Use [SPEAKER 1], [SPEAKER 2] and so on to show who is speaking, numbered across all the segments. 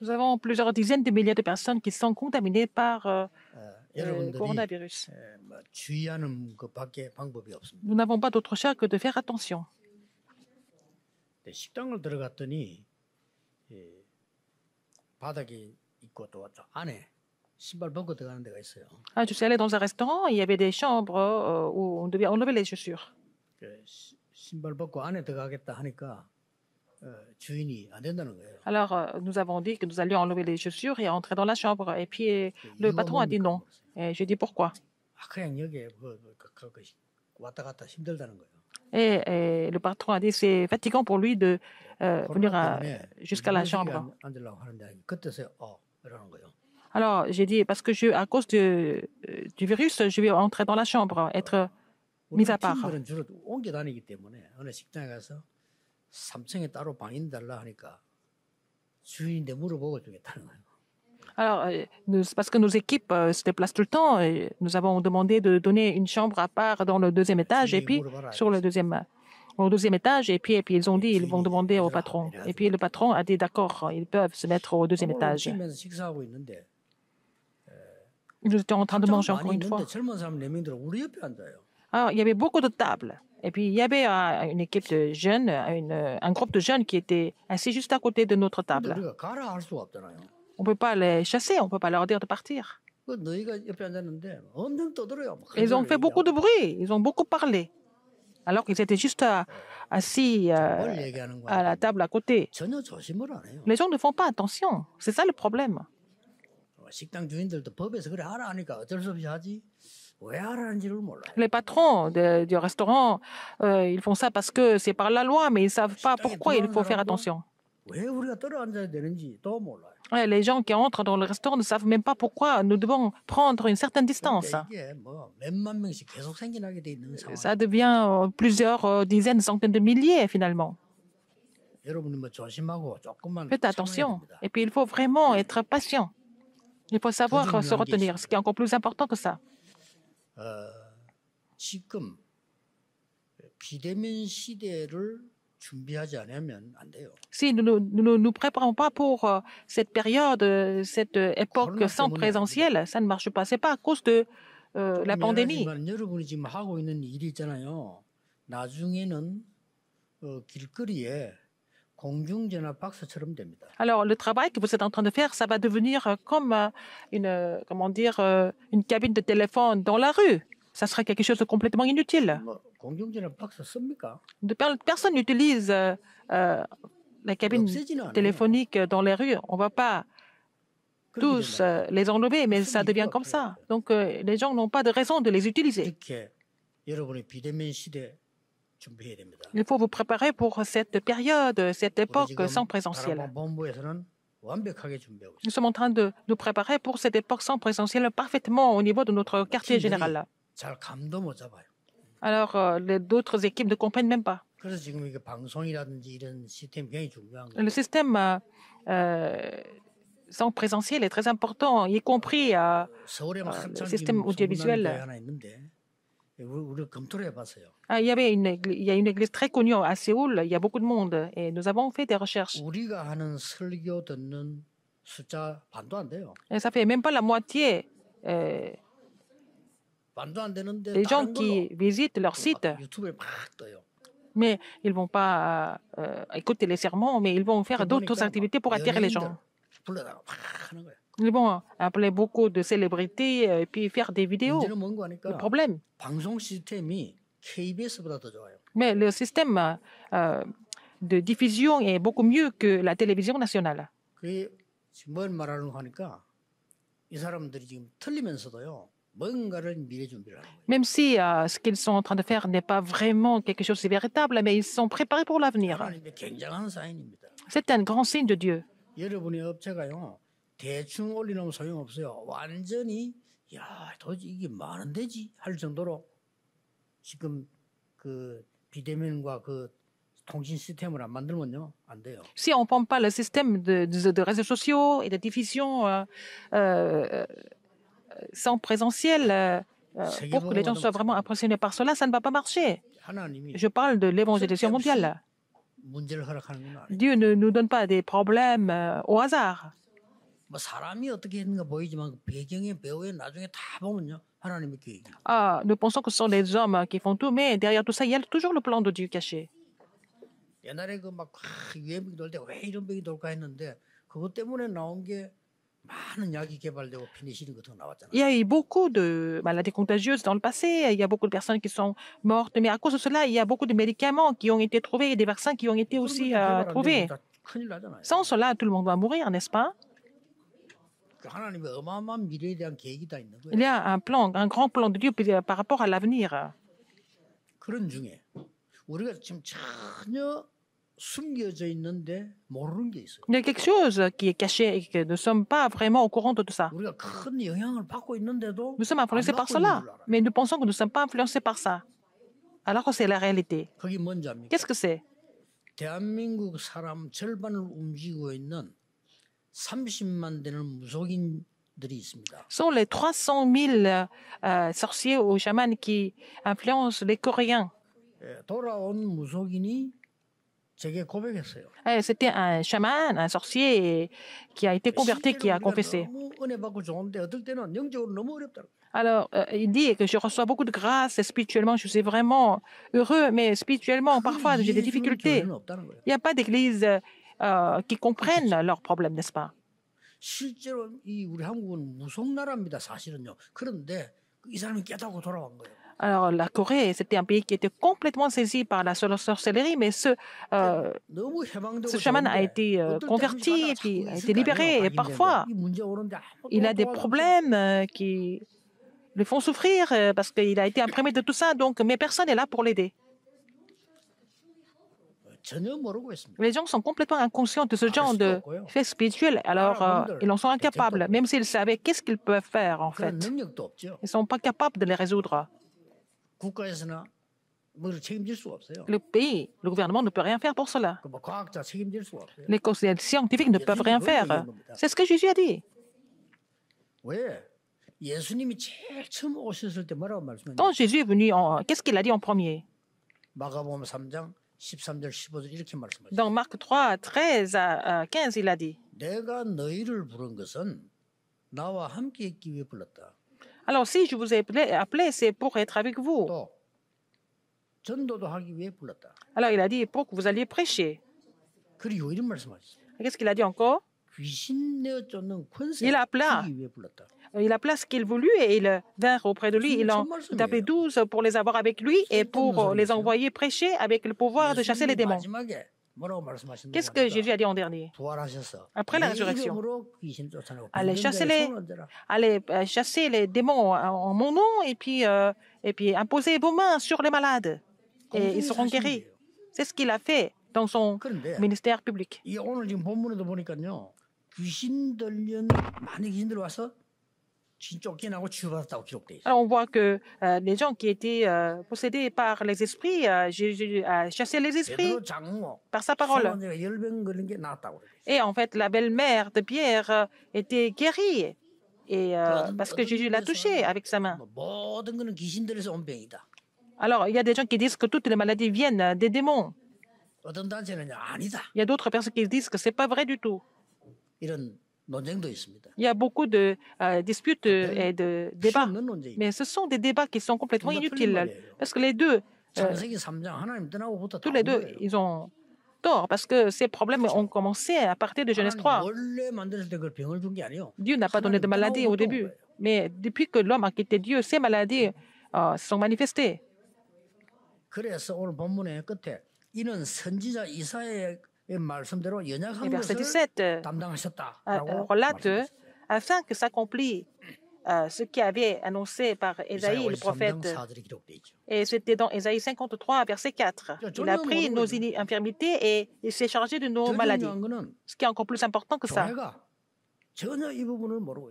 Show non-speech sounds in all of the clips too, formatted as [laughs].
[SPEAKER 1] Nous avons plusieurs dizaines de milliers de personnes qui sont contaminées par euh, le coronavirus. Nous n'avons pas d'autre choix que de faire attention. je suis allé dans un restaurant, il y avait des chambres euh, où on devait enlever les chaussures. Alors, euh, nous avons dit que nous allions enlever les chaussures et entrer dans la chambre. Et puis, le patron a dit non. Et j'ai dit pourquoi. Et, le patron a dit c'est fatigant pour lui de euh, venir jusqu'à la chambre. Alors, j'ai dit parce que je, à cause euh, du virus, je vais entrer dans la chambre, être mis à part. Alors, euh, parce que nos équipes euh, se déplacent tout le temps, et nous avons demandé de donner une chambre à part dans le deuxième étage, et puis sur le deuxième, au deuxième étage, et puis, et puis ils ont dit, ils vont demander au patron. Et puis le patron a dit, d'accord, ils peuvent se mettre au deuxième étage. Nous étions en train de manger encore une fois. Alors, ah, il y avait beaucoup de tables. Et puis, il y avait euh, une équipe de jeunes, euh, euh, un groupe de jeunes qui étaient assis juste à côté de notre table. On ne peut pas les chasser, on ne peut pas leur dire de partir. Ils ont fait beaucoup de bruit, ils ont beaucoup parlé, alors qu'ils étaient juste assis à la table à côté. Les gens ne font pas attention, c'est ça le problème. Les patrons du restaurant, euh, ils font ça parce que c'est par la loi, mais ils ne savent pas pourquoi il faut faire attention. les gens qui entrent dans le restaurant ne savent même pas pourquoi nous devons prendre une certaine distance. Hein. Ça devient euh, plusieurs euh, dizaines, centaines de milliers finalement.
[SPEAKER 2] Faites attention.
[SPEAKER 1] Et puis il faut vraiment être patient. Il faut savoir se retenir, ce qui est encore plus important que ça. 어, 지금
[SPEAKER 2] 비대면 시대를
[SPEAKER 1] Si nous ne nous, nous, nous, préparons pas pour euh, cette période, cette époque sans présentiel, ça ne marche pas. C'est pas à cause de euh, la pandémie. Alors, le travail que vous êtes en train de faire, ça va devenir euh, comme euh, une, euh, comment dire, une cabine de téléphone dans la rue. Ça serait quelque chose de complètement inutile. Personne n'utilise la cabine téléphonique dans les rues. On ne va pas tous les enlever, mais ça devient comme ça. Donc, les gens n'ont pas de raison de les utiliser. Il faut vous préparer pour cette période, cette époque sans présentiel. Nous sommes en train de nous préparer pour cette époque sans présentiel parfaitement au niveau de notre quartier général. Alors, euh, d'autres équipes ne comprennent même pas. Le système euh, euh, sans présentiel est très important, y compris le système audiovisuel. Ah, il y avait il y a une église très connue à Séoul. Il y a beaucoup de monde et nous avons fait des recherches. Et ça fait même pas la moitié. des
[SPEAKER 2] euh, gens qui
[SPEAKER 1] visitent leur site, mais ils ne vont pas euh, écouter les sermons, mais ils vont faire d'autres activités pour attirer les gens. Ils vont appeler beaucoup de célébrités euh, et puis faire des vidéos.
[SPEAKER 2] Le problème.
[SPEAKER 1] Mais le système euh, euh, de diffusion est beaucoup mieux que la télévision nationale. Même si ce qu'ils sont en train de faire n'est pas vraiment quelque chose de véritable, mais ils sont préparés pour l'avenir. C'est un grand signe de Dieu.
[SPEAKER 2] Si on ne
[SPEAKER 1] prend pas le système de, réseaux sociaux et de diffusion euh, euh, euh, sans présentiel pour que les gens soient vraiment impressionnés par cela, ça ne va pas marcher. Je parle de l'évangélisation mondiale. Dieu ne nous donne pas des problèmes au hasard nous pensons que ce sont les hommes hein, qui font tout, mais derrière tout ça, il y a toujours le plan de Dieu caché. Il y a eu beaucoup de maladies contagieuses dans le passé. Il y a beaucoup de personnes qui sont mortes. Mais à cause de cela, il y a beaucoup de médicaments qui ont été trouvés et des vaccins qui ont été aussi euh, trouvés. Sans cela, tout le monde va mourir, n'est-ce pas? Il y a un plan, un grand plan de Dieu euh, par rapport à l'avenir.
[SPEAKER 2] Il y a quelque
[SPEAKER 1] chose qui est caché et que nous ne sommes pas vraiment au courant de tout ça.
[SPEAKER 2] Nous sommes influencés par cela,
[SPEAKER 1] mais nous pensons que nous ne sommes pas influencés par ça, alors que c'est la réalité. Qu'est-ce que c'est sont les 300 000 euh, sorciers ou chamans qui influencent les Coréens. C'était un chaman, un sorcier qui a été converti, qui a confessé. Alors, euh, il dit que je reçois beaucoup de grâce spirituellement, je suis vraiment heureux, mais spirituellement, parfois, j'ai des difficultés. Il n'y a pas d'église euh, euh, qui comprennent leurs problèmes, n'est-ce pas Alors, la Corée, c'était un pays qui était complètement saisi par la sorcellerie, mais ce, euh, ce chaman a été euh, converti, et puis a été libéré, et parfois, il a des problèmes qui le font souffrir parce qu'il a été imprimé de tout ça, donc, mais personne n'est là pour l'aider. Les gens sont complètement inconscients de ce ah, genre de fait spirituel, ah, alors euh, ils en sont incapables, même s'ils savaient qu'est-ce qu'ils peuvent faire en fait. Ils ne sont pas capables de les résoudre.
[SPEAKER 2] Le
[SPEAKER 1] pays, le gouvernement ne peut rien faire pour cela. Les conseils scientifiques ne peuvent rien faire. C'est ce que Jésus a dit. Quand Jésus est venu, qu'est-ce qu'il a dit en premier dans Marc 3, 13 à 15, il a dit Alors si je vous ai appelé, appelé c'est pour être avec vous. Alors il a dit pour que vous alliez prêcher. Qu'est-ce qu'il a dit encore? Il a appelé. Euh, et la place qu'il voulut et ils vinrent auprès de lui. Il en appelé douze pour les avoir avec lui et pour les envoyer prêcher avec le pouvoir de chasser les démons.
[SPEAKER 2] Qu'est-ce que Jésus a dit en
[SPEAKER 1] dernier Après la résurrection,
[SPEAKER 2] allez chasser les,
[SPEAKER 1] allez euh, chasser les démons en mon nom et puis, euh, et puis imposez vos mains sur les malades et ils seront guéris. C'est ce qu'il a fait dans son ministère public. Alors on voit que euh, les gens qui étaient euh, possédés par les esprits, euh, Jésus a chassé les esprits par sa parole. Et en fait, la belle-mère de Pierre était guérie parce que Jésus l'a touchée avec sa main. Alors il y a des gens qui disent que toutes les maladies viennent des démons.
[SPEAKER 2] Il
[SPEAKER 1] y a d'autres personnes qui disent que ce n'est pas vrai du tout. Il y a beaucoup de euh, disputes euh, et de débats, mais ce sont des débats qui sont complètement inutiles parce que les deux, euh, tous les deux, ils ont tort parce que ces problèmes ont commencé à partir de Genèse 3. Dieu n'a pas donné de maladie au début, mais depuis que l'homme a quitté Dieu, ces maladies se sont manifestées.
[SPEAKER 2] Et verset 17 euh, euh, relate
[SPEAKER 1] afin que s'accomplisse euh, ce qui avait annoncé par Esaïe, le prophète. Et c'était dans Esaïe 53, verset 4. Il a pris nos infirmités et il s'est chargé de nos maladies. Ce qui est encore plus important que ça.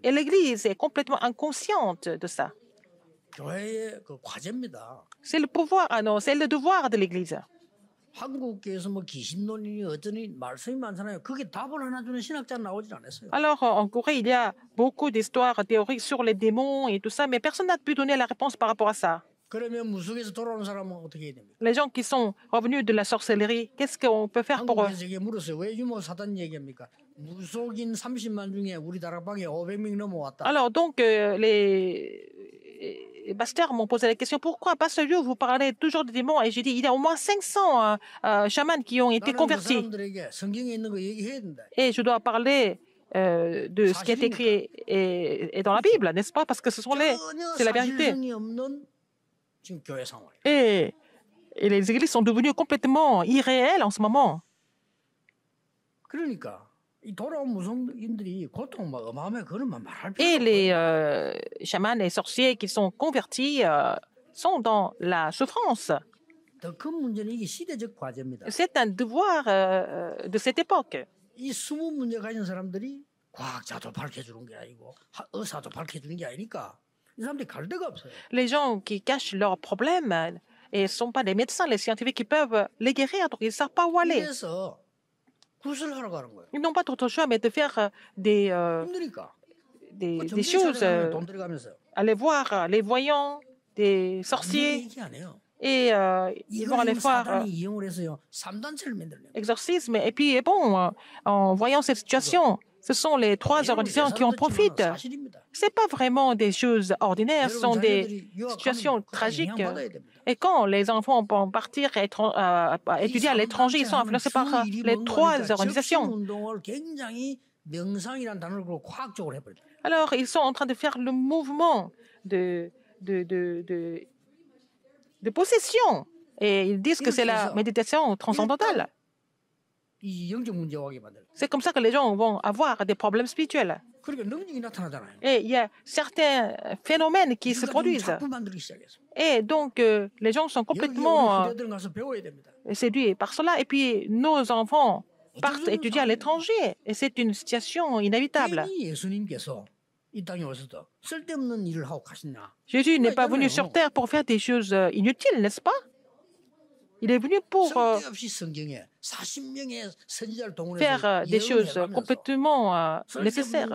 [SPEAKER 1] Et l'Église est complètement inconsciente de ça. C'est le pouvoir, ah non, c'est le devoir de l'Église. Alors, euh, en Corée, il y a beaucoup d'histoires théoriques sur les démons et tout ça, mais personne n'a pu donner la réponse par rapport à ça. Les gens qui sont revenus de la sorcellerie, qu'est-ce qu'on peut faire pour eux Alors, donc, euh, les Baster m'ont posé la question pourquoi pas ce vous parlez toujours des démons Et j'ai dit il y a au moins 500 euh, euh, chamans qui ont été convertis. Et je dois parler euh, de ce qui est écrit et, dans la Bible, n'est-ce pas Parce que ce sont les, c'est la vérité. Et, et les églises sont devenues complètement irréelles en ce moment. Et les euh, chamans et sorciers qui sont convertis euh, sont dans la souffrance. C'est un devoir euh, de cette époque. Les gens qui cachent leurs problèmes et ne sont pas des médecins, les scientifiques qui peuvent les guérir, donc ils ne savent pas où aller. Ils n'ont pas d'autre choix mais de faire euh, des, euh, des, choses. Euh, aller voir les voyants, des sorciers. Et ils vont aller faire exorcisme. Et puis, bon, en voyant cette situation, ce sont les trois organisations qui en profitent. Ce n'est pas vraiment des choses ordinaires, ce sont des situations tragiques. Et quand les enfants vont partir euh, étudier à l'étranger, ils sont influencés par euh, les trois organisations. Alors, ils sont en train de faire le mouvement de, de possession. Et ils disent que c'est la méditation transcendantale. C'est comme ça que les gens vont avoir des problèmes spirituels. Et il y a certains phénomènes qui se produisent. Et donc, euh, les gens sont complètement euh, séduits par cela. Et puis, nos enfants partent étudier à l'étranger. Et c'est une situation inévitable. Jésus n'est pas venu sur terre pour faire des choses euh, inutiles, n'est-ce pas Il est venu pour
[SPEAKER 2] faire euh, des choses
[SPEAKER 1] complètement euh, nécessaires.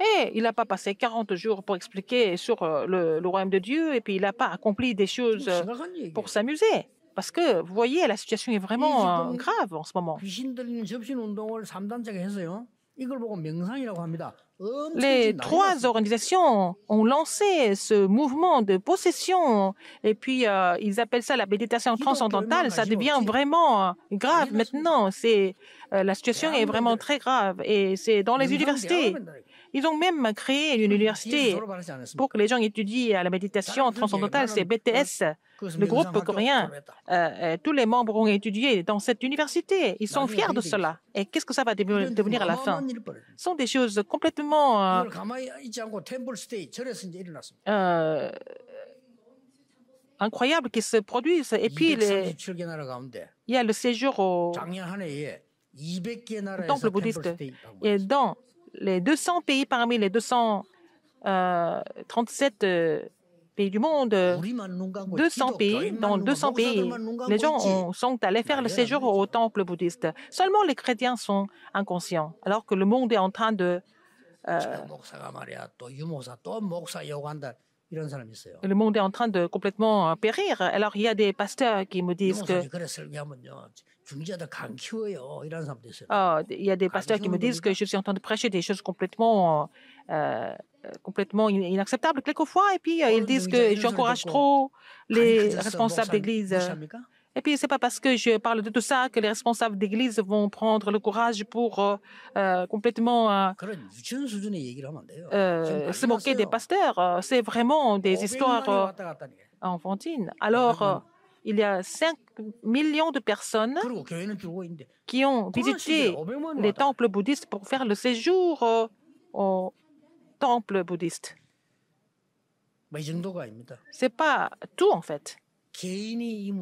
[SPEAKER 1] Et il n'a pas passé 40 jours pour expliquer sur euh, le, royaume de Dieu et puis il n'a pas accompli des choses pour s'amuser. Parce que, vous voyez, la situation est vraiment grave en ce moment. Les trois organisations ont lancé ce mouvement de possession et puis euh, ils appellent ça la méditation transcendantale. Ça devient vraiment euh, grave maintenant. C'est euh, la situation est vraiment très grave et c'est dans les universités. Ah ils ont même créé une mm-hmm. université pour que les gens étudient euh, la méditation transcendantale, c'est BTS, mm-hmm. le groupe coréen. Euh, euh, tous les membres ont étudié dans cette université. Ils sont fiers de cela. Et qu'est-ce que ça va devenir à la fin Ce sont des choses complètement... incroyables qui se produisent. Et puis, les, il y a le séjour au
[SPEAKER 2] temple bouddhiste.
[SPEAKER 1] Et dans les 200 pays parmi les 237 euh, euh, pays du monde, 200 euh, pays, dans 200 pays, les gens sont allés faire le séjour au temple bouddhiste. Seulement les chrétiens sont inconscients, alors que le monde est en train de
[SPEAKER 2] le
[SPEAKER 1] monde est en train de complètement euh, périr. Alors il y a des pasteurs qui me disent que... il des pasteurs qui me disent que je suis en train de prêcher des choses complètement, euh, euh complètement inacceptables quelquefois. Et puis euh, ils disent que j'encourage trop les responsables d'église. Et puis, c'est pas parce que je parle de tout ça que les responsables d'église vont prendre le courage pour euh, euh, complètement euh, se moquer des pasteurs. C'est vraiment des histoires enfantines. Alors, il y a 5 millions de personnes qui ont visité les temples bouddhistes pour faire le séjour au temple bouddhiste. C'est pas tout en fait. Les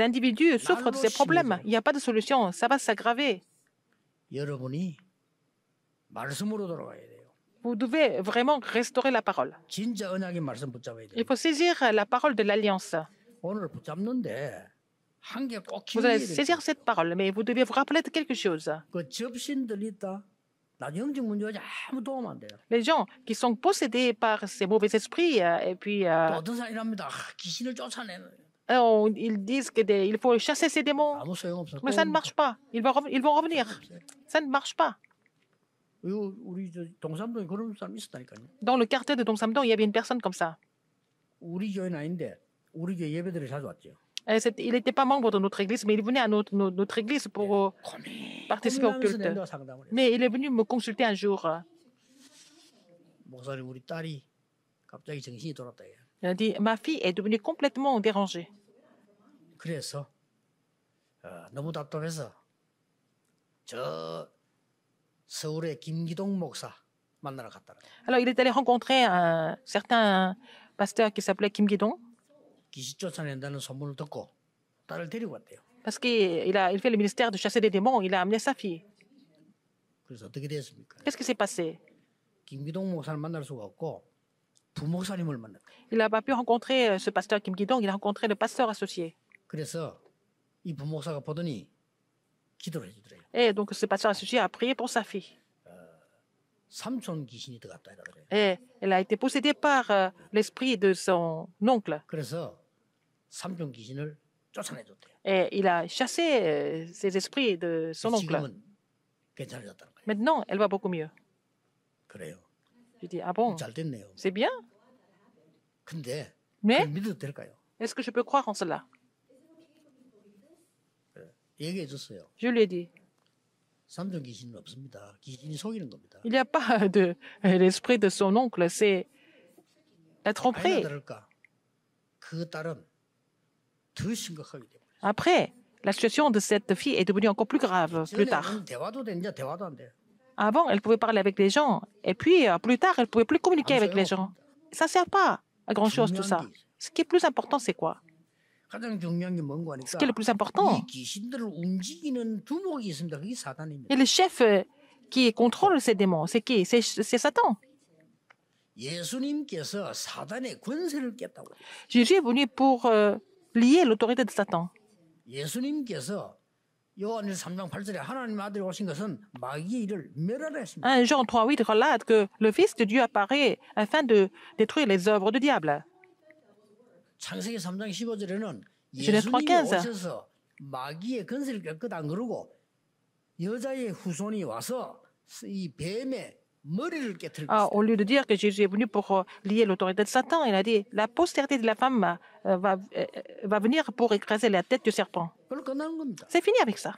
[SPEAKER 1] individus souffrent de ces problèmes. Il n'y a pas de solution. Ça va s'aggraver. Vous devez vraiment restaurer la parole. Il faut saisir la parole de l'alliance. Vous allez saisir cette parole, mais vous devez vous rappeler de quelque chose. Les gens qui sont possédés par ces mauvais esprits, euh, et puis ils disent qu'il faut chasser ces démons, ah, mais ça ne marche pas. Ils vont, ils vont revenir. Ça ne marche pas. Dans le quartier de Dongsamdong, il y avait une personne comme ça. Euh, il n'était pas membre de notre église, mais il venait à notre, église pour euh, participer au culte. Mais il est venu me consulter un jour.
[SPEAKER 2] Il
[SPEAKER 1] a dit, ma fille est devenue complètement dérangée. Alors, il est allé rencontrer un certain pasteur qui s'appelait Kim Gidong. Parce qu'il a, il fait le ministère de chasser des démons, il a amené sa fille.
[SPEAKER 2] Qu'est-ce
[SPEAKER 1] qui s'est passé? Il n'a pas pu rencontrer euh, ce pasteur Kim Gidong, il a rencontré le pasteur associé. Et eh, donc ce pasteur associé a prié pour sa fille. Et euh, eh, elle a été possédée par euh, l'esprit de son oncle. Et il a chassé euh, ses esprits de son oncle. Maintenant, elle va beaucoup mieux.
[SPEAKER 2] Je
[SPEAKER 1] dis, ah bon, c'est bien. Mais est-ce que je peux croire en cela Je lui ai dit. Il n'y a pas [laughs] de l'esprit de son oncle, c'est la tromperie. Après, la situation de cette fille est devenue encore plus grave plus tard. Avant, elle pouvait parler avec les gens, et puis euh, plus tard, elle pouvait plus communiquer avec les gens. Ça ne sert pas à grand chose tout ça. Ce qui est plus important, c'est quoi
[SPEAKER 2] Ce qui est le plus important,
[SPEAKER 1] et le chef euh, qui contrôle ces démons, c'est qui C'est Satan. Jésus est venu pour euh, l'autorité de Satan. Un Jean 3.8 relate que le Fils de Dieu apparaît afin de détruire les œuvres du diable. Genèse 3.15 ah, au lieu de dire que Jésus est venu pour euh, lier l'autorité de Satan, il a dit la postérité de la femme euh, euh, va, venir pour écraser la tête du serpent. C'est fini avec ça.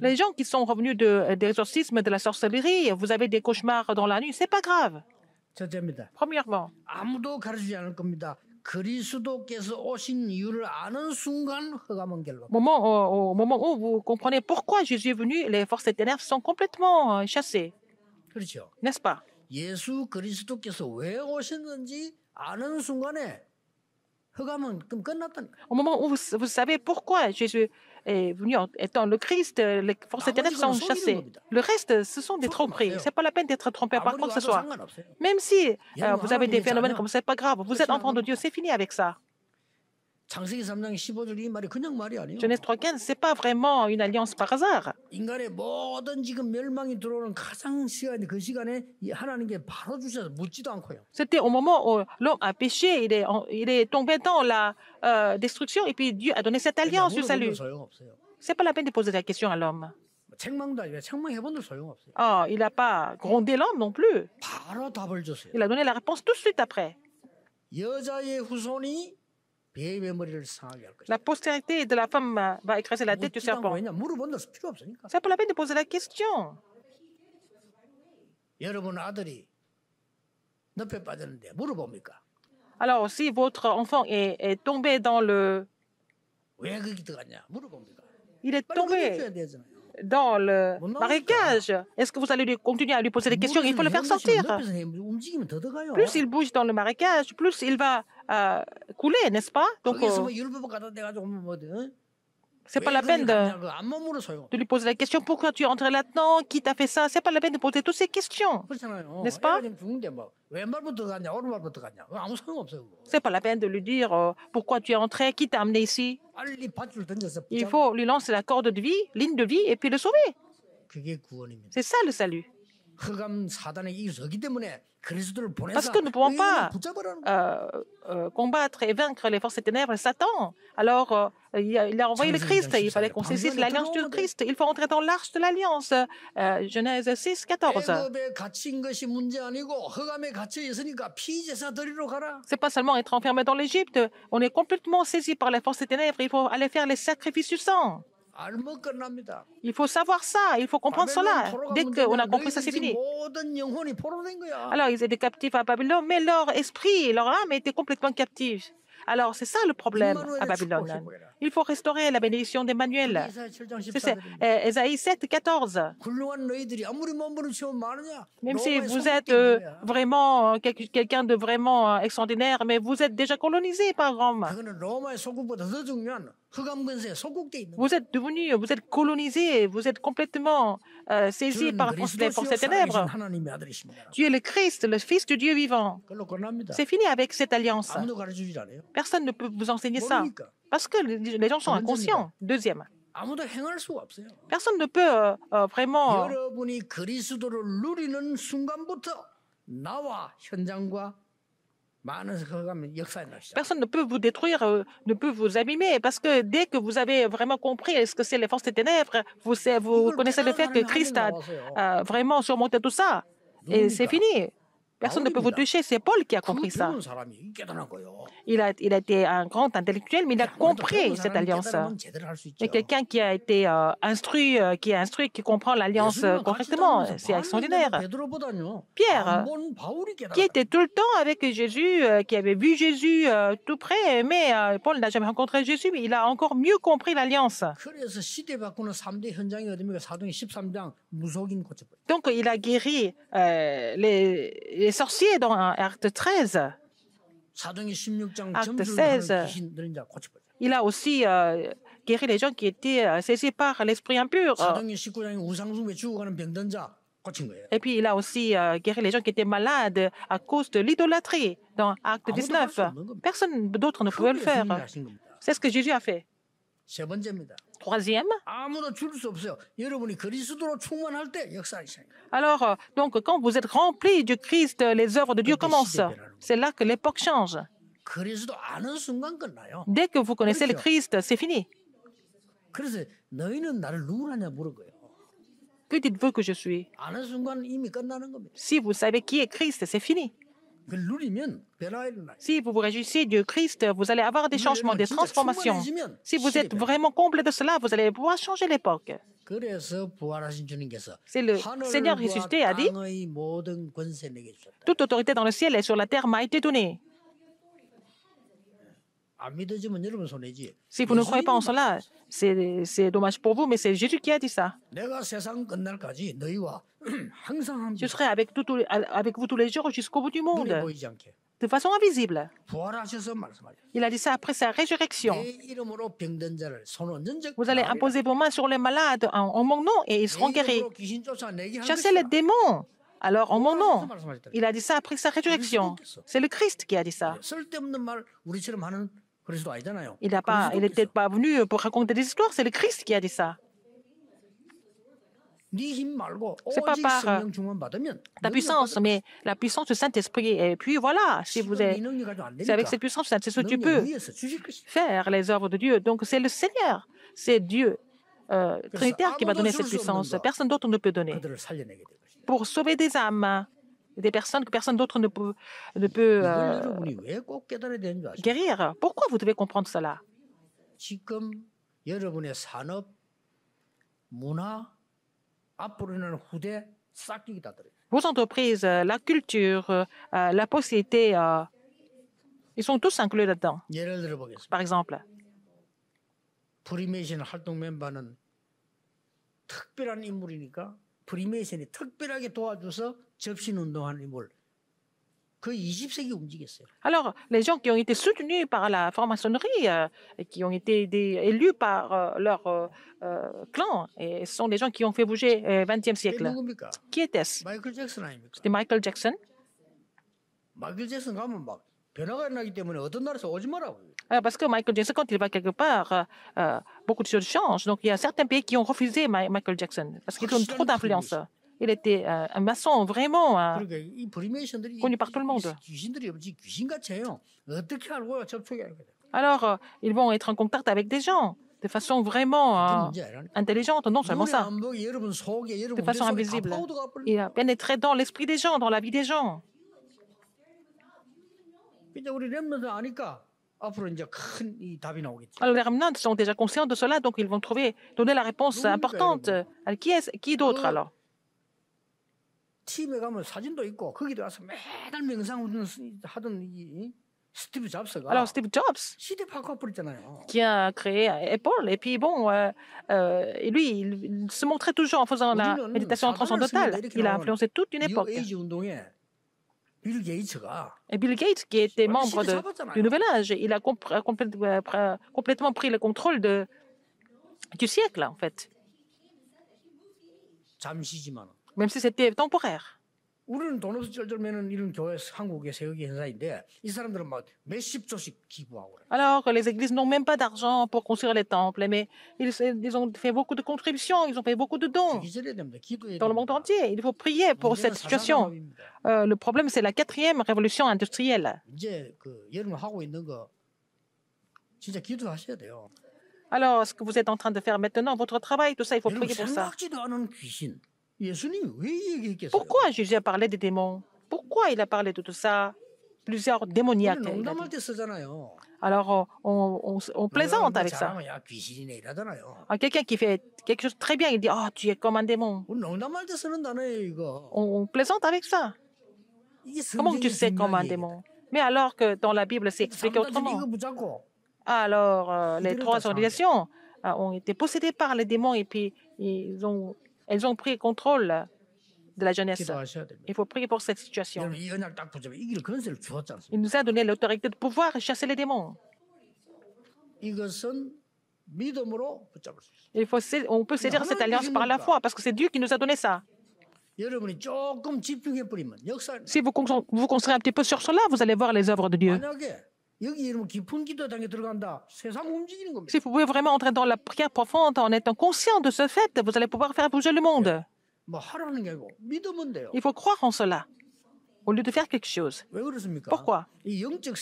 [SPEAKER 1] Les gens qui sont revenus de, l'exorcisme, de la sorcellerie, vous avez des cauchemars dans la nuit, c'est pas grave. Premièrement, au, moment où vous comprenez pourquoi Jésus est venu, les forces des ténèbres sont complètement euh, chassées. N'est-ce pas? Au moment où vous, vous savez pourquoi Jésus et venu en étant le Christ, euh, les forces ah, sont chassées. Le reste, euh, ce sont des tromperies. C'est pas la peine d'être trompé ah, par quoi que ce soit. Même si euh, vous avez des phénomènes comme ça, c'est pas grave. Vous êtes enfant de Dieu, c'est fini avec ça. Genèse 3.15, ce n'est pas vraiment une alliance par hasard. C'était au moment où l'homme a péché, il est, tombé dans la euh, destruction et puis Dieu a donné cette alliance du salut.
[SPEAKER 2] n'est
[SPEAKER 1] pas la peine de poser la question à l'homme. Ah, il n'a pas grondé l'homme non plus. Il a donné la réponse tout de suite après. La postérité de la femme va écraser la tête du serpent. C'est pas la peine de poser la question. Alors, si votre enfant est, tombé dans le. Il est tombé dans le marécage. Est-ce que vous allez continuer à lui poser des questions Il faut le faire sortir. Plus il bouge dans le marécage, plus il va euh, couler, n'est-ce pas Donc, ce euh, hein. c'est pas la peine de, de, lui poser la question pourquoi tu es entré là-dedans, qui t'a fait ça C'est pas la peine de poser toutes ces questions, n'est-ce pas eh, C'est pas la peine de lui dire euh, pourquoi tu es entré, qui t'a amené ici. Il faut lui lancer la corde de vie, ligne de vie, et puis le sauver. C'est ça le salut. Parce que nous ne pouvons pas combattre et vaincre les forces des ténèbres, Satan. Alors, euh, il, a, envoyé le Christ, il fallait qu'on saisisse l'alliance du Christ. Il faut entrer dans l'arche de l'alliance. Euh, Genèse 6, 14. C'est pas seulement être enfermé dans l'Égypte, on est complètement saisi par les forces ténèbres, il faut aller faire les sacrifices du sang. Il faut savoir ça, il faut comprendre cela. Dès qu'on a compris ça, c'est fini. Alors, ils étaient captifs à Babylone, mais leur esprit, leur âme était complètement captive. Alors, c'est ça le problème à Babylone. Il faut restaurer la bénédiction d'Emmanuel. C'est Esaïe 7, 14.
[SPEAKER 2] Même si vous
[SPEAKER 1] êtes euh, vraiment euh, quelqu'un de vraiment euh, extraordinaire, mais vous êtes déjà colonisé par Rome. Vous êtes devenu, vous êtes colonisé, vous êtes complètement saisi par pour forces ténèbres. Tu es le Christ, le Fils du Dieu vivant.
[SPEAKER 2] C'est fini avec
[SPEAKER 1] cette alliance. Personne ne peut vous enseigner ça. Parce que les gens sont inconscients. Deuxième. Personne ne peut euh, euh, vraiment euh, Personne ne peut vous détruire, ne peut vous abîmer, parce que dès que vous avez vraiment compris ce que c'est les forces des ténèbres, vous, vous connaissez le fait que Christ a vraiment surmonté tout ça, et c'est fini. Personne ne peut vous bah toucher. C'est Paul qui a compris ça. Il a, il été un grand intellectuel, mais il a compris cette alliance. Et quelqu'un qui a été euh, instruit, euh, qui est instruit, qui comprend l'alliance euh, correctement, c'est extraordinaire. Pierre, qui était tout le temps avec Jésus, qui avait vu Jésus tout près, mais Paul n'a jamais rencontré Jésus, mais il a encore mieux compris l'alliance.
[SPEAKER 2] Donc,
[SPEAKER 1] il a guéri euh, les, sorciers dans Acte 13.
[SPEAKER 2] Acte 16.
[SPEAKER 1] Il a aussi euh, guéri les gens qui étaient euh, saisis par l'esprit impur. Et puis, il a aussi guéri les gens qui étaient malades à cause de l'idolâtrie dans Acte 19. Ah, Personne d'autre ne pouvait le faire. C'est ce que Jésus a fait. Troisième. Alors, euh, donc, quand vous êtes rempli du Christ, euh, les œuvres de Dieu commencent. C'est là que l'époque change.
[SPEAKER 2] Dès que vous connaissez le Christ,
[SPEAKER 1] c'est fini. Que dites-vous que je suis Si vous savez qui est Christ, c'est fini. Si vous vous réjouissez du Christ, vous allez avoir des changements, des transformations. Si vous êtes vraiment comble de cela, vous allez pouvoir changer l'époque.
[SPEAKER 2] C'est le Seigneur ressuscité a dit
[SPEAKER 1] Toute autorité dans le ciel et sur la terre m'a été donnée.
[SPEAKER 2] Si vous ne croyez pas en cela,
[SPEAKER 1] c'est dommage pour vous, mais c'est Jésus qui a dit ça.
[SPEAKER 2] [clears throat] Je serai
[SPEAKER 1] avec, vous tous les jours jusqu'au bout du monde, de façon invisible. Il a dit ça après sa résurrection. Vous allez imposer vos mains sur les malades en, en mon nom et ils seront guéris. Chassez les démons. Alors, en mon nom, il a dit ça après sa résurrection. C'est le Christ qui a dit ça. Il n'est pas, il pas venu pour raconter des histoires, c'est le Christ qui a dit ça. C'est oh, pas par euh, ta puissance, mais la puissance du Saint-Esprit. Et puis voilà, si vous êtes,
[SPEAKER 2] c'est avec cette puissance c'est ce que tu peux
[SPEAKER 1] faire les œuvres de Dieu. Donc c'est le Seigneur, c'est Dieu euh, Trinitaire qui va donner cette puissance. Personne d'autre ne peut donner. Pour sauver des âmes, des personnes que personne d'autre ne peut, ne peut euh, guérir. Pourquoi vous devez comprendre cela Vos entreprises, euh, la culture, euh, la société, ils sont tous inclus là-dedans. Par exemple, alors, les gens qui ont été soutenus par la franc-maçonnerie, euh, qui ont été élus par euh, leur euh, clan, et sont les gens qui ont fait bouger le XXe siècle. Qui était-ce C'était Michael Jackson.
[SPEAKER 2] Michael Jackson
[SPEAKER 1] parce que Michael Jackson, quand il va quelque part, euh, euh, beaucoup de choses changent. Donc il y a certains pays qui ont refusé Michael Jackson parce qu'il ont trop d'influence. Il était euh, un maçon vraiment
[SPEAKER 2] connu par tout le monde.
[SPEAKER 1] Alors ils vont être en contact avec des gens de façon vraiment intelligente, non seulement ça,
[SPEAKER 2] de
[SPEAKER 1] façon invisible. Il a pénétré dans l'esprit des gens, dans la vie des gens. Alors les remnants sont déjà conscients de cela, donc ils vont trouver, donner la réponse importante. Alors, qui, est, qui d'autre alors
[SPEAKER 2] alors Steve Jobs,
[SPEAKER 1] qui a créé Apple, et puis bon, euh, euh, lui, il, se montrait toujours en faisant la méditation transcendantale. Il a influencé toute une époque. Bill Gates, et Bill Gates, qui était membre du Nouvel Âge, il a complètement pris le contrôle du siècle, en fait. Même si c'était temporaire. Alors les églises n'ont même pas d'argent pour construire les temples, mais ils, ont fait beaucoup de contributions, ils ont fait beaucoup de dons dans le monde entier. Il faut prier pour cette situation. Euh, le problème, c'est la quatrième révolution industrielle. Alors, ce que vous êtes en train de faire maintenant, votre travail, tout ça, il faut prier pour ça. Pourquoi Jésus a parlé des démons Pourquoi il a parlé de tout ça Plusieurs démoniaques. Alors, on, plaisante avec ça. Quelqu'un qui fait quelque chose de très bien, il dit Oh, tu es comme un démon. On, plaisante avec ça. Comment tu sais comme un démon Mais alors que dans la Bible, c'est expliqué autrement. Alors, les trois organisations ont été possédées par les démons et puis ils ont elles ont pris le contrôle de la jeunesse. Il faut prier pour cette situation. Il nous a donné l'autorité de pouvoir chasser les démons. Il faut, on peut saisir cette alliance par la foi parce que c'est Dieu qui nous a donné ça. Oh, si vous vous concentrez un petit peu sur cela, vous allez voir les œuvres de Dieu. Si vous pouvez vraiment entrer dans la prière profonde en étant conscient de ce fait, vous allez pouvoir faire bouger le monde. Il faut croire en cela au lieu de faire quelque chose. Pourquoi L'univers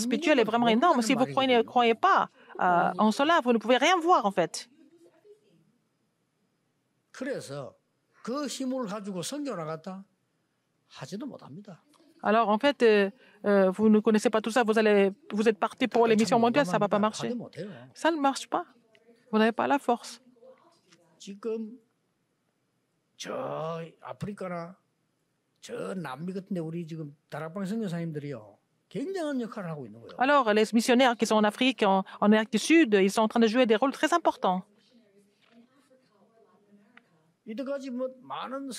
[SPEAKER 1] spirituel est vraiment énorme. Si vous ne croyez, pas euh, en cela, vous ne pouvez rien voir en fait. Alors en fait, euh, euh, vous ne connaissez pas tout ça, vous, allez, vous êtes parti pour les missions mondiales, ça ne va pas marcher. Hein. Ça ne marche pas. Vous n'avez pas la force. Alors, les missionnaires qui sont en Afrique, en, Afrique du Sud, ils sont en train de jouer des rôles très importants.
[SPEAKER 2] du 뭐 많은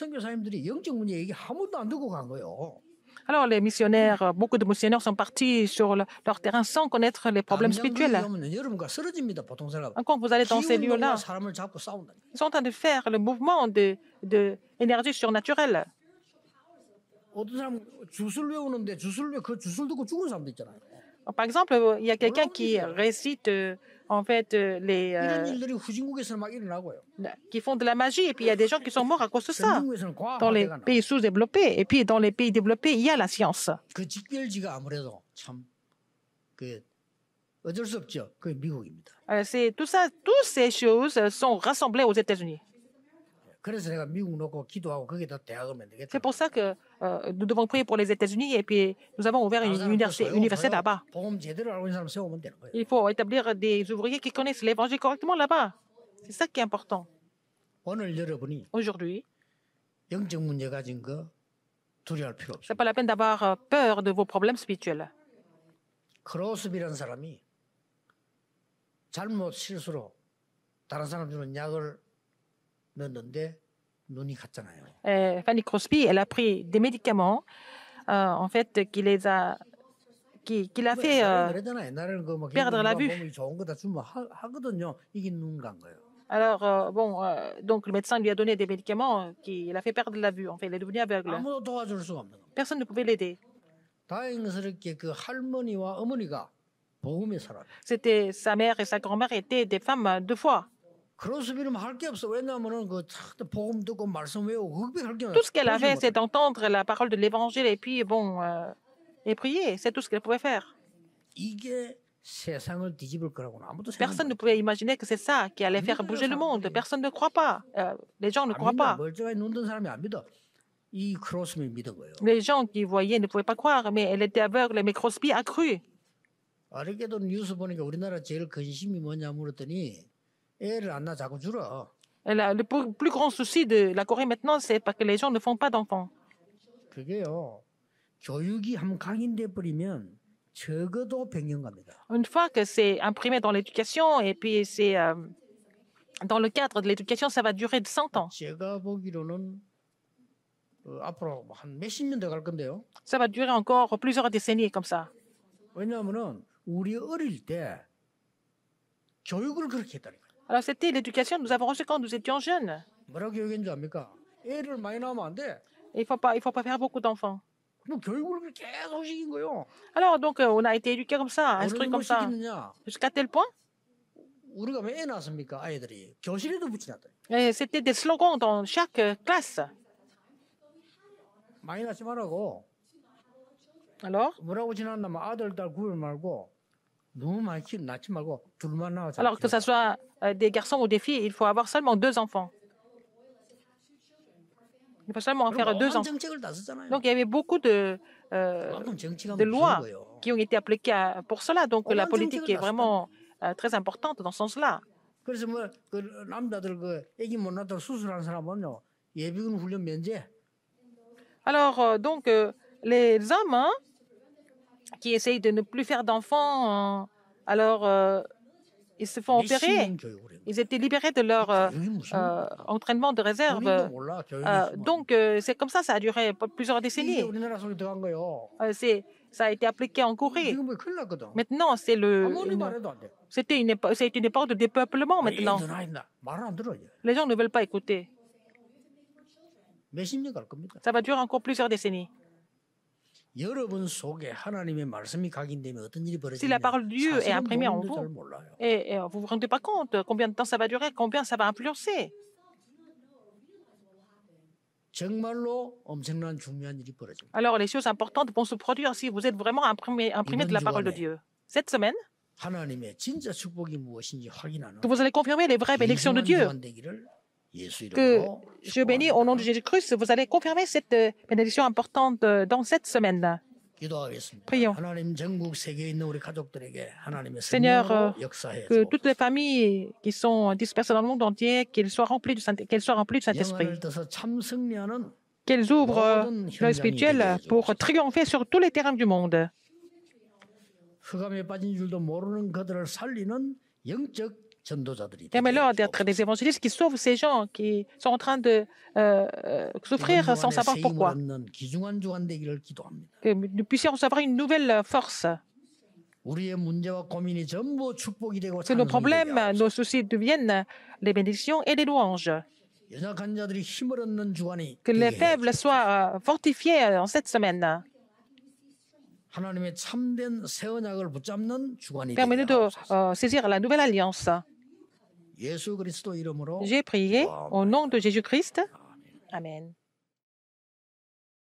[SPEAKER 1] alors, les missionnaires, euh, beaucoup de missionnaires sont partis sur leur terrain sans connaître les problèmes spirituels. Ah, quand vous allez dans ces lieux-là,
[SPEAKER 2] ils
[SPEAKER 1] sont en train de faire le mouvement de, surnaturelle. Par exemple, euh, il y a quelqu'un qui récite euh, en fait, euh, les. Euh, qui font de la magie. Et puis, il y a des gens qui sont morts à cause de ça. Dans les pays sous-développés. Et puis, dans les pays développés, il y a la science. Euh, c'est tout ça, toutes ces choses sont rassemblées aux États-Unis. C'est pour ça que euh, nous devons prier pour les États-Unis et puis nous avons ouvert une université, là-bas. Il faut établir des ouvriers qui connaissent l'évangile correctement là-bas. C'est ça qui est important. Aujourd'hui, c'est pas la peine d'avoir euh, peur de vos problèmes spirituels.
[SPEAKER 2] 사람이 잘못 실수로 다른 약을
[SPEAKER 1] Fanny Crosby, elle a pris des médicaments, euh, en fait, qui les a qui, qui l'a fait euh, perdre la vue. Alors, euh, bon, donc le médecin lui a donné des médicaments qui l'a fait perdre la vue. En fait, il est devenue aveugle. Personne ne pouvait l'aider. C'était sa mère et sa grand-mère étaient des femmes de foi. Tout ce
[SPEAKER 2] qu'elle avait, c'est
[SPEAKER 1] d'entendre la parole de l'Évangile et puis, bon, euh, et prier. C'est tout ce qu'elle pouvait faire. Personne ne pouvait imaginer que c'est ça qui allait faire bouger le monde. Personne ne croit pas. Euh, les gens ne croient pas. Les gens qui voyaient ne pouvaient pas croire, mais elle était aveugle, mais Crosby a cru. Hein. le plus grand souci de la Corée maintenant, c'est parce que les gens ne font pas d'enfants. Une fois que c'est imprimé dans l'éducation et puis c'est euh, dans le cadre de l'éducation, ça va durer de 100 ans. Ça va durer encore plusieurs décennies comme ça. Alors, c'était l'éducation. Nous avons reçu quand nous étions jeunes. Il ne faut, pas- faire beaucoup d'enfants. Alors, donc, euh, on a été éduqués comme ça, instruits comme ça. Jusqu'à tel point, c'était des slogans dans chaque euh, classe. Alors, alors que ce soit euh, des garçons ou des filles, il faut avoir seulement deux enfants. Il faut seulement en faire deux enfants. Donc il y avait beaucoup de, euh, de lois qui ont été appliquées pour cela. Donc la politique est vraiment euh, très importante dans ce sens-là. Alors, donc, les hommes, hein, qui essayent de ne plus faire d'enfants, euh, alors euh, ils se font opérer. Ils étaient libérés de leur euh, entraînement de réserve. donc c'est comme ça, ça a duré plusieurs décennies. ça a été appliqué en Corée. Maintenant, c'est le. Ah, c'était une, une époque de dépeuplement maintenant. Les gens ne veulent pas écouter. Ça va durer encore plusieurs décennies.
[SPEAKER 2] Si la parole de Dieu est imprimée en vous,
[SPEAKER 1] et, vous ne vous rendez pas compte combien de temps ça va durer, combien ça va influencer. Alors les choses importantes vont se produire si vous êtes vraiment imprimé, de la parole de Dieu. Cette semaine,
[SPEAKER 2] vous allez confirmer
[SPEAKER 1] les vraies élections de Dieu que je bénis au nom de Jésus-Christ, vous allez confirmer cette euh, bénédiction importante euh, dans cette semaine.
[SPEAKER 2] Prions. Seigneur, euh, que
[SPEAKER 1] toutes les familles qui sont dispersées dans le monde entier, qu'elles soient remplies du Saint-Esprit. qu'elles ouvrent l'œil spirituel pour triompher sur tous les terrains du monde. Permet leur d'être des évangélistes qui sauvent ces gens qui sont en train de euh, euh, souffrir sans savoir pourquoi.
[SPEAKER 2] Que
[SPEAKER 1] nous puissions recevoir une nouvelle euh, force. Que nos problèmes, nos soucis deviennent des bénédictions et des louanges.
[SPEAKER 2] Que les faibles
[SPEAKER 1] soient fortifiés en cette semaine. Permettez de saisir la nouvelle alliance. J'ai prié au nom de Jésus-Christ. Amen.